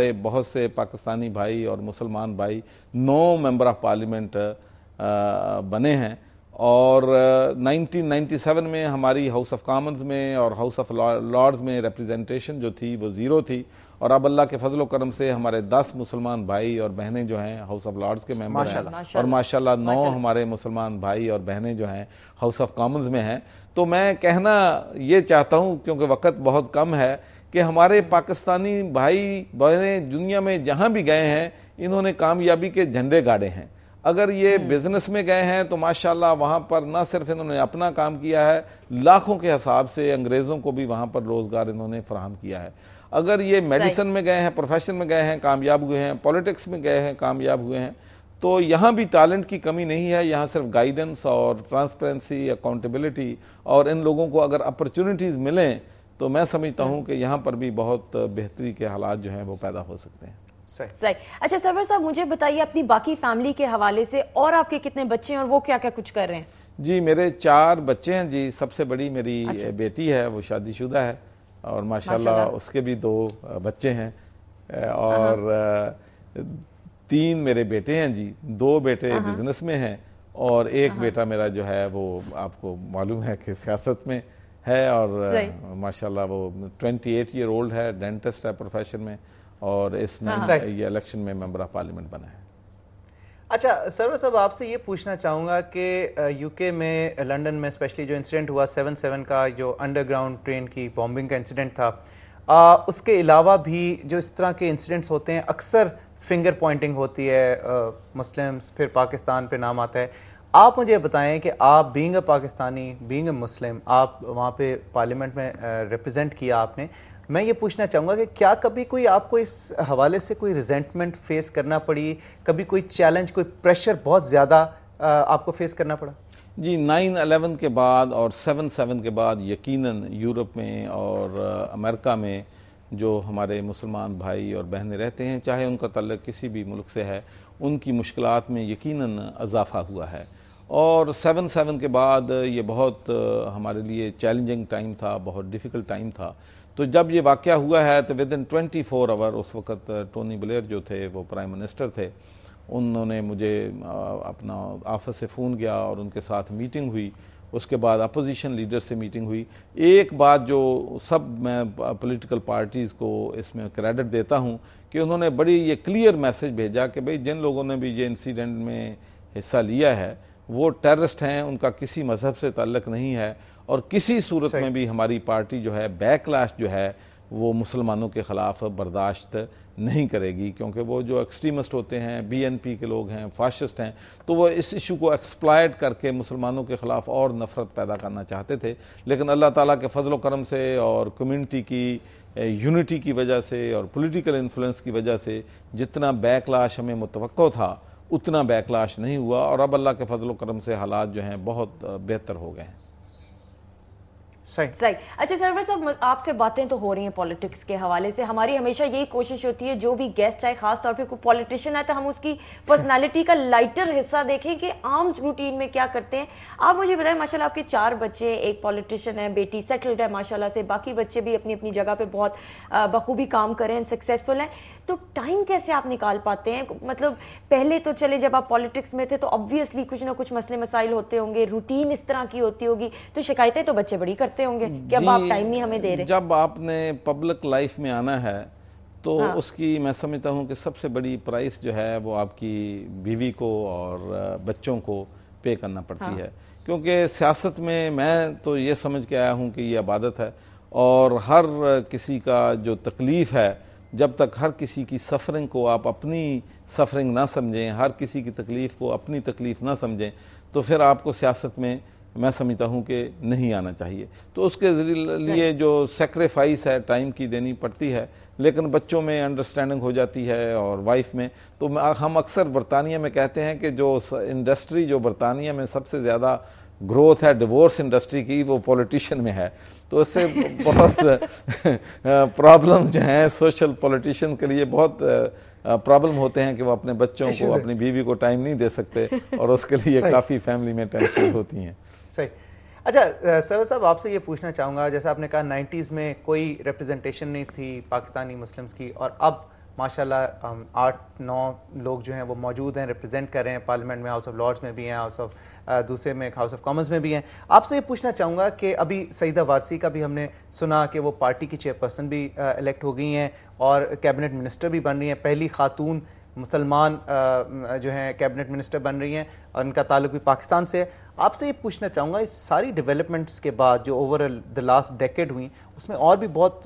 हमारे बहुत से पाकिस्तानी भाई और मुसलमान भाई नौ मेंबर ऑफ पार्लियामेंट बने हैं और 1997 में हमारी हाउस ऑफ कॉमन्स में और हाउस ऑफ लॉर्ड्स में रिप्रेजेंटेशन जो थी वो ज़ीरो थी और अब अल्लाह के फजल करम से हमारे दस मुसलमान भाई और बहनें जो हैं हाउस ऑफ लॉर्ड्स के मेंबर हैं और माशाल्लाह नौ हमारे मुसलमान भाई और बहनें जो हैं हाउस ऑफ कॉमन्स में हैं तो मैं कहना ये चाहता हूँ क्योंकि वक्त बहुत कम है कि हमारे पाकिस्तानी भाई बहनें दुनिया में जहाँ भी गए हैं इन्होंने कामयाबी के झंडे गाड़े हैं अगर ये बिज़नेस हम्म। में गए हैं तो माशाल्लाह वहाँ पर ना सिर्फ इन्होंने अपना काम किया है लाखों के हिसाब से अंग्रेज़ों को भी वहाँ पर रोज़गार इन्होंने फ्राहम किया है अगर ये मेडिसिन में गए हैं प्रोफेशन में गए हैं कामयाब हुए हैं पॉलिटिक्स में गए हैं कामयाब हुए हैं तो यहाँ भी टैलेंट की कमी नहीं है यहाँ सिर्फ गाइडेंस और ट्रांसपेरेंसी अकाउंटेबिलिटी और इन लोगों को अगर अपॉर्चुनिटीज़ मिलें तो मैं समझता हम्म। हूँ कि यहाँ पर भी बहुत बेहतरी के हालात जो हैं वो पैदा हो सकते हैं सही सही अच्छा सरवर साहब मुझे बताइए अपनी बाकी फैमिली के हवाले से और आपके कितने बच्चे हैं और वो क्या क्या कुछ कर रहे हैं जी मेरे चार बच्चे हैं जी सबसे बड़ी मेरी अच्छा। बेटी है वो शादीशुदा है और माशाल्लाह उसके भी दो बच्चे हैं और तीन मेरे बेटे हैं जी दो बेटे बिजनेस में हैं और एक बेटा मेरा जो है वो आपको मालूम है कि सियासत में है और uh, माशाल्लाह वो 28 ईयर ओल्ड है डेंटिस्ट है प्रोफेशन में और इस हाँ। ये इलेक्शन में मेंबर ऑफ पार्लियामेंट बना है अच्छा सर साहब आपसे ये पूछना चाहूँगा कि यूके uh, में लंदन uh, में स्पेशली जो इंसिडेंट हुआ सेवन सेवन का जो अंडरग्राउंड ट्रेन की बॉम्बिंग का इंसिडेंट था आ, उसके अलावा भी जो इस तरह के इंसिडेंट्स होते हैं अक्सर फिंगर पॉइंटिंग होती है मुस्लिम्स फिर पाकिस्तान पे नाम आता है आप मुझे बताएं कि आप बींग पाकिस्तानी बींग मुस्लिम आप वहाँ पे पार्लियामेंट में रिप्रेजेंट किया आपने मैं ये पूछना चाहूँगा कि क्या कभी कोई आपको इस हवाले से कोई रिजेंटमेंट फेस करना पड़ी कभी कोई चैलेंज कोई प्रेशर बहुत ज़्यादा आपको फेस करना पड़ा जी नाइन अलेवन के बाद और सेवन सेवन के बाद यकीनन यूरोप में और अमेरिका में जो हमारे मुसलमान भाई और बहनें रहते हैं चाहे उनका तल्लक किसी भी मुल्क से है उनकी मुश्किल में यकीनन इजाफ़ा हुआ है और सेवन सेवन के बाद ये बहुत हमारे लिए चैलेंजिंग टाइम था बहुत डिफ़िकल्ट टाइम था तो जब ये वाक़ हुआ है तो within twenty four hour उस वक़्त टोनी ब्लेयर जो थे वो प्राइम मिनिस्टर थे उन्होंने मुझे अपना ऑफिस से फ़ोन किया और उनके साथ मीटिंग हुई उसके बाद अपोजिशन लीडर से मीटिंग हुई एक बात जो सब मैं पॉलिटिकल पार्टीज़ को इसमें क्रेडिट देता हूं कि उन्होंने बड़ी ये क्लियर मैसेज भेजा कि भाई जिन लोगों ने भी ये इंसिडेंट में हिस्सा लिया है वो टेररिस्ट हैं उनका किसी मजहब से ताल्लक नहीं है और किसी सूरत में भी हमारी पार्टी जो है बैकलैश जो है वो मुसलमानों के ख़िलाफ़ बर्दाश्त नहीं करेगी क्योंकि वो जो एक्सट्रीमिस्ट होते हैं बीएनपी के लोग हैं फाशिस्ट हैं तो वो इस इशू को एक्सप्लाइट करके मुसलमानों के ख़िलाफ़ और नफ़रत पैदा करना चाहते थे लेकिन अल्लाह ताला के फजल करम से और कम्युनिटी की यूनिटी की वजह से और पॉलिटिकल इन्फ्लुएंस की वजह से जितना बैकलाश हमें मुतव था उतना बैकलाश नहीं हुआ और अब अल्लाह के फजल करम से हालात जो हैं बहुत बेहतर हो गए हैं सही सही अच्छा सरवर साहब आपसे बातें तो हो रही हैं पॉलिटिक्स के हवाले से हमारी हमेशा यही कोशिश होती है जो भी गेस्ट आए खास तौर पे कोई पॉलिटिशियन आए तो हम उसकी पर्सनालिटी का लाइटर हिस्सा देखें कि आम रूटीन में क्या करते हैं आप मुझे बताएं माशाल्लाह आपके चार बच्चे एक पॉलिटिशियन है बेटी सेटल्ड है माशाला से बाकी बच्चे भी अपनी अपनी जगह पर बहुत बखूबी काम करें सक्सेसफुल हैं तो टाइम कैसे आप निकाल पाते हैं मतलब पहले तो चले जब आप पॉलिटिक्स में थे तो ऑब्वियसली कुछ ना कुछ मसले मसाइल होते होंगे रूटीन इस तरह की होती होगी तो शिकायतें तो बच्चे बड़ी करते करते होंगे कि अब आप टाइम ही हमें दे रहे जब आपने पब्लिक लाइफ में आना है तो हाँ। उसकी मैं समझता हूँ कि सबसे बड़ी प्राइस जो है वो आपकी बीवी को और बच्चों को पे करना पड़ती हाँ। है क्योंकि सियासत में मैं तो ये समझ के आया हूँ कि ये आबादत है और हर किसी का जो तकलीफ़ है जब तक हर किसी की सफरिंग को आप अपनी सफरिंग ना समझें हर किसी की तकलीफ़ को अपनी तकलीफ़ ना समझें तो फिर आपको सियासत में मैं समझता हूँ कि नहीं आना चाहिए तो उसके लिए जो सेक्रीफाइस है टाइम की देनी पड़ती है लेकिन बच्चों में अंडरस्टैंडिंग हो जाती है और वाइफ में तो हम अक्सर बरतानिया में कहते हैं कि जो इंडस्ट्री जो बरतानिया में सबसे ज़्यादा ग्रोथ है डिवोर्स इंडस्ट्री की वो पॉलिटिशियन में है तो इससे बहुत प्रॉब्लम जो हैं सोशल पॉलिटिशियन के लिए बहुत प्रॉब्लम होते हैं कि वो अपने बच्चों को अपनी बीवी को टाइम नहीं दे सकते और उसके लिए काफ़ी फैमिली में टेंशन होती हैं सही अच्छा सर साहब आपसे ये पूछना चाहूँगा जैसे आपने कहा 90s में कोई रिप्रेजेंटेशन नहीं थी पाकिस्तानी मुस्लिम्स की और अब माशाल्लाह आठ नौ लोग जो हैं वो मौजूद हैं रिप्रेजेंट कर रहे हैं पार्लियामेंट में हाउस ऑफ लॉर्ड्स में भी हैं हाउस ऑफ दूसरे में हाउस ऑफ कॉमन्स में भी हैं आपसे ये पूछना चाहूँगा कि अभी सईदा वारसी का भी हमने सुना कि वो पार्टी की चेयरपर्सन भी इलेक्ट हो गई हैं और कैबिनेट मिनिस्टर भी बन रही हैं पहली खातून मुसलमान जो हैं कैबिनेट मिनिस्टर बन रही हैं और उनका ताल्लुक भी पाकिस्तान से है आपसे ये पूछना चाहूँगा इस सारी डेवलपमेंट्स के बाद जो ओवरऑल द लास्ट डेकेड हुई उसमें और भी बहुत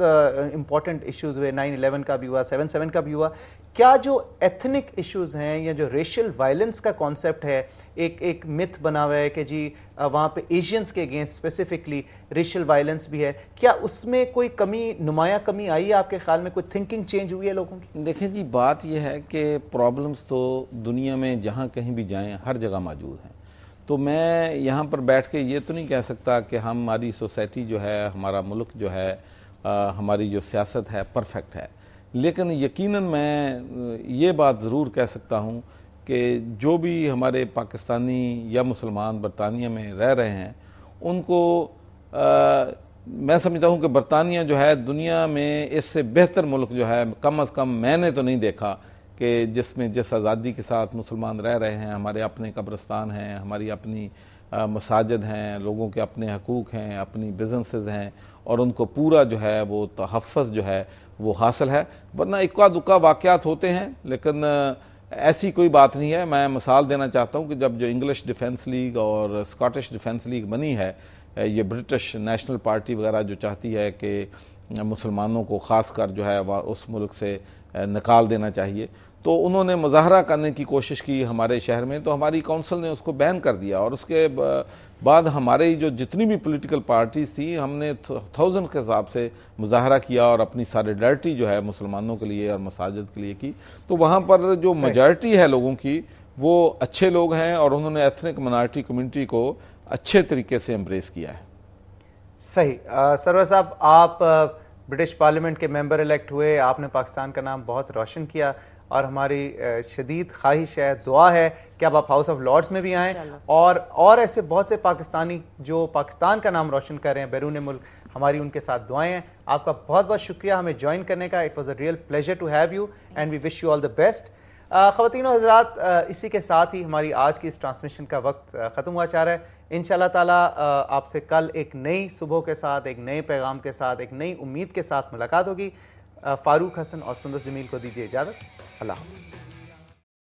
इंपॉर्टेंट uh, इश्यूज हुए नाइन इलेवन का भी हुआ सेवन सेवन का भी हुआ क्या जो एथनिक इश्यूज हैं या जो रेशियल वायलेंस का कॉन्सेप्ट है एक एक मिथ बना हुआ है कि जी uh, वहाँ पे एशियंस के अगेंस्ट स्पेसिफिकली रेशियल वायलेंस भी है क्या उसमें कोई कमी नुमाया कमी आई है आपके ख्याल में कोई थिंकिंग चेंज हुई है लोगों की देखें जी बात यह है कि प्रॉब्लम्स तो दुनिया में जहाँ कहीं भी जाएँ हर जगह मौजूद हैं तो मैं यहाँ पर बैठ के ये तो नहीं कह सकता कि हमारी सोसाइटी जो है हमारा मुल्क जो है आ, हमारी जो सियासत है परफेक्ट है लेकिन यकीनन मैं ये बात ज़रूर कह सकता हूँ कि जो भी हमारे पाकिस्तानी या मुसलमान बरतानिया में रह रहे हैं उनको आ, मैं समझता हूँ कि बरतानिया जो है दुनिया में इससे बेहतर मुल्क जो है कम अज़ कम मैंने तो नहीं देखा कि जिसमें जिस आज़ादी के साथ मुसलमान रह रहे हैं हमारे अपने कब्रस्तान हैं हमारी अपनी मसाजद हैं लोगों के अपने हकूक़ हैं अपनी बिजनेसेस हैं और उनको पूरा जो है वो तहफ़ जो है वो हासिल है वरना इक्का दुक्का वाक़ात होते हैं लेकिन ऐसी कोई बात नहीं है मैं मिसाल देना चाहता हूँ कि जब जो इंग्लिश डिफेंस लीग और स्कॉटिश डिफेंस लीग बनी है ये ब्रिटिश नेशनल पार्टी वगैरह जो चाहती है कि मुसलमानों को ख़ास कर जो है वह उस मुल्क से निकाल देना चाहिए तो उन्होंने मुजाहरा करने की कोशिश की हमारे शहर में तो हमारी काउंसिल ने उसको बैन कर दिया और उसके बाद हमारे जो जितनी भी पॉलिटिकल पार्टीज़ थी हमने थाउजेंड के हिसाब से मुजाहरा किया और अपनी सॉलिडरिटी जो है मुसलमानों के लिए और मसाजिद के लिए की तो वहाँ पर जो मेजॉरिटी है लोगों की वो अच्छे लोग हैं और उन्होंने एथनिक मनार्टी कम्यूनिटी को अच्छे तरीके से एम्ब्रेस किया है सही सरवर साहब आप ब्रिटिश पार्लियामेंट के मेंबर इलेक्ट हुए आपने पाकिस्तान का नाम बहुत रोशन किया और हमारी शदीद ख्वाहिश है दुआ है कि अब आप हाउस ऑफ लॉर्ड्स में भी आएँ और और ऐसे बहुत से पाकिस्तानी जो पाकिस्तान का नाम रोशन कर रहे हैं बैरून मुल्क हमारी उनके साथ दुआएं हैं आपका बहुत बहुत शुक्रिया हमें ज्वाइन करने का it was a real pleasure to have you and we wish you all the best ख़वान हजरात इसी के साथ ही हमारी आज की इस ट्रांसमिशन का वक्त ख़त्म हुआ चाह रहा है इन शाह तला आपसे कल एक नई सुबह के साथ एक नए पैगाम के साथ एक नई उम्मीद के साथ मुलाकात होगी फारूक हसन और सुंदर जमील को दीजिए इजाज़त अल्लाह हाफ़